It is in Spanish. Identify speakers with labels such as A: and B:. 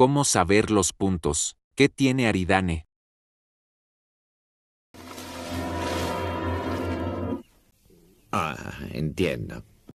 A: ¿Cómo saber los puntos? ¿Qué tiene Aridane? Ah, entiendo.